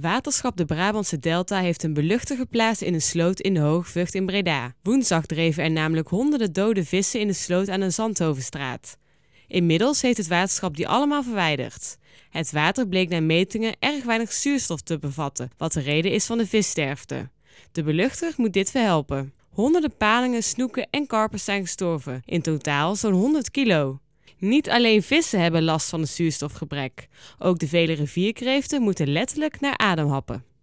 Waterschap de Brabantse Delta heeft een beluchter geplaatst in een sloot in de Hoogvucht in Breda. Woensdag dreven er namelijk honderden dode vissen in de sloot aan de Zandhovenstraat. Inmiddels heeft het waterschap die allemaal verwijderd. Het water bleek naar metingen erg weinig zuurstof te bevatten, wat de reden is van de vissterfte. De beluchter moet dit verhelpen. Honderden palingen, snoeken en karpers zijn gestorven, in totaal zo'n 100 kilo. Niet alleen vissen hebben last van het zuurstofgebrek. Ook de vele rivierkreeften moeten letterlijk naar adem happen.